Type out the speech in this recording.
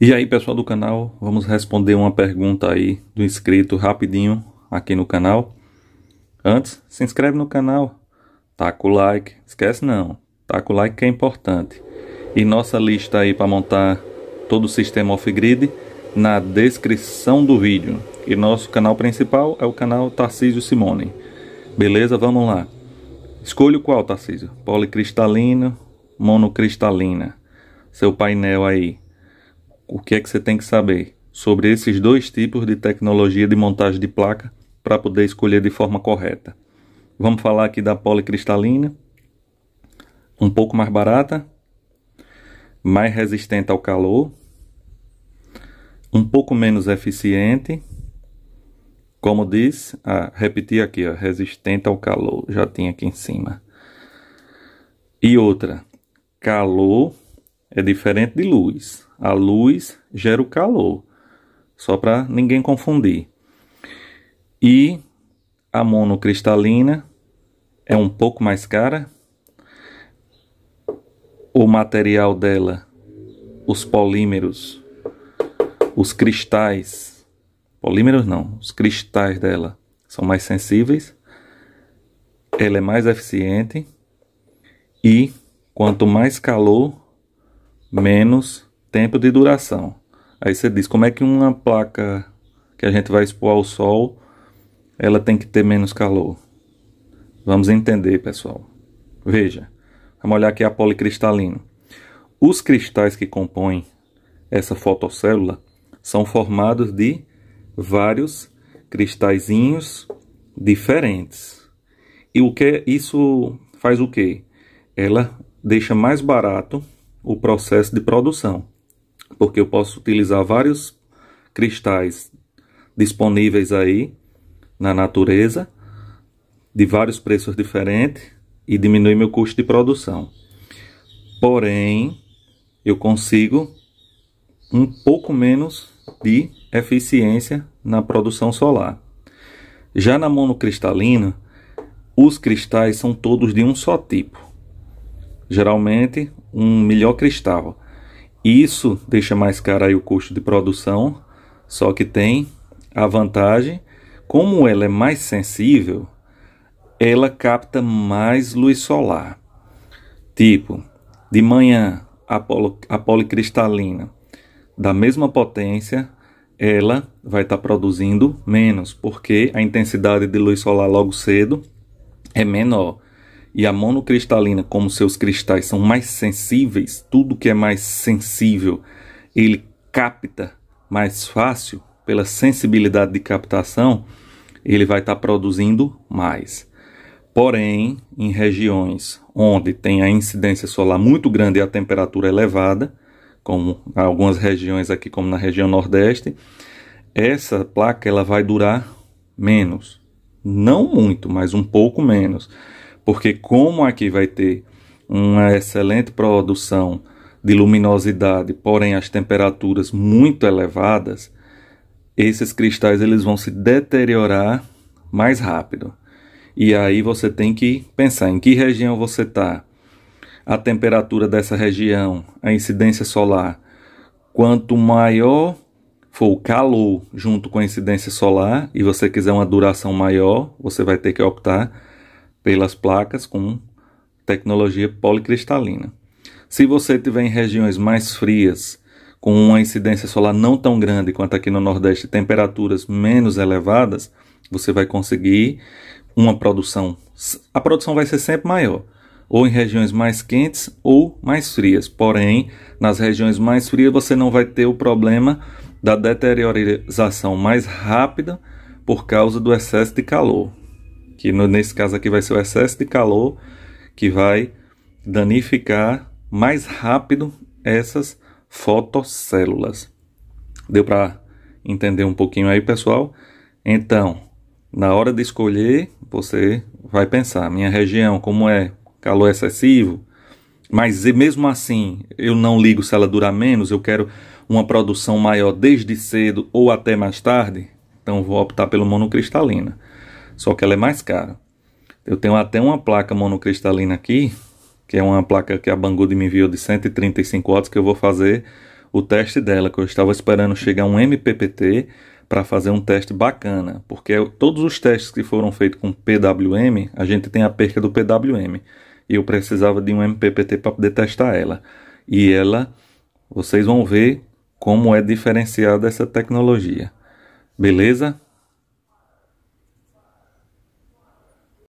E aí, pessoal do canal, vamos responder uma pergunta aí do inscrito rapidinho aqui no canal. Antes, se inscreve no canal, taca o like, esquece não, taca o like que é importante. E nossa lista aí para montar todo o sistema off-grid na descrição do vídeo. E nosso canal principal é o canal Tarcísio Simone. Beleza? Vamos lá. Escolha qual, Tarcísio? Policristalino, monocristalina. Seu painel aí o que é que você tem que saber sobre esses dois tipos de tecnologia de montagem de placa para poder escolher de forma correta. Vamos falar aqui da policristalina, um pouco mais barata, mais resistente ao calor, um pouco menos eficiente, como diz, ah, repetir aqui, ó, resistente ao calor, já tinha aqui em cima. E outra, calor é diferente de luz a luz gera o calor, só para ninguém confundir. E a monocristalina é um pouco mais cara. O material dela, os polímeros, os cristais, polímeros não, os cristais dela são mais sensíveis, ela é mais eficiente e quanto mais calor, menos tempo de duração. Aí você diz como é que uma placa que a gente vai expor ao sol ela tem que ter menos calor. Vamos entender, pessoal. Veja, vamos olhar aqui a policristalino. Os cristais que compõem essa fotocélula são formados de vários cristalzinhos diferentes. E o que isso faz o quê? Ela deixa mais barato o processo de produção porque eu posso utilizar vários cristais disponíveis aí na natureza, de vários preços diferentes e diminuir meu custo de produção. Porém, eu consigo um pouco menos de eficiência na produção solar. Já na monocristalina, os cristais são todos de um só tipo. Geralmente, um melhor cristal. Isso deixa mais caro aí o custo de produção, só que tem a vantagem, como ela é mais sensível, ela capta mais luz solar. Tipo, de manhã, a, polo, a policristalina da mesma potência, ela vai estar tá produzindo menos, porque a intensidade de luz solar logo cedo é menor e a monocristalina, como seus cristais são mais sensíveis, tudo que é mais sensível ele capta mais fácil, pela sensibilidade de captação, ele vai estar tá produzindo mais. Porém, em regiões onde tem a incidência solar muito grande e a temperatura elevada, como algumas regiões aqui, como na região Nordeste, essa placa ela vai durar menos. Não muito, mas um pouco menos. Porque, como aqui vai ter uma excelente produção de luminosidade, porém as temperaturas muito elevadas, esses cristais eles vão se deteriorar mais rápido. E aí você tem que pensar em que região você está, a temperatura dessa região, a incidência solar. Quanto maior for o calor junto com a incidência solar e você quiser uma duração maior, você vai ter que optar pelas placas com tecnologia policristalina. Se você estiver em regiões mais frias, com uma incidência solar não tão grande quanto aqui no Nordeste, temperaturas menos elevadas, você vai conseguir uma produção. A produção vai ser sempre maior, ou em regiões mais quentes ou mais frias. Porém, nas regiões mais frias você não vai ter o problema da deteriorização mais rápida por causa do excesso de calor que no, nesse caso aqui vai ser o excesso de calor que vai danificar mais rápido essas fotocélulas. Deu para entender um pouquinho aí, pessoal? Então, na hora de escolher, você vai pensar: minha região, como é calor excessivo, mas mesmo assim eu não ligo se ela dura menos, eu quero uma produção maior desde cedo ou até mais tarde, então vou optar pelo monocristalina só que ela é mais cara. Eu tenho até uma placa monocristalina aqui, que é uma placa que a Banggood me enviou de 135 watts, que eu vou fazer o teste dela, que eu estava esperando chegar um MPPT para fazer um teste bacana, porque todos os testes que foram feitos com PWM, a gente tem a perca do PWM, e eu precisava de um MPPT para poder testar ela. E ela, vocês vão ver como é diferenciada essa tecnologia. Beleza?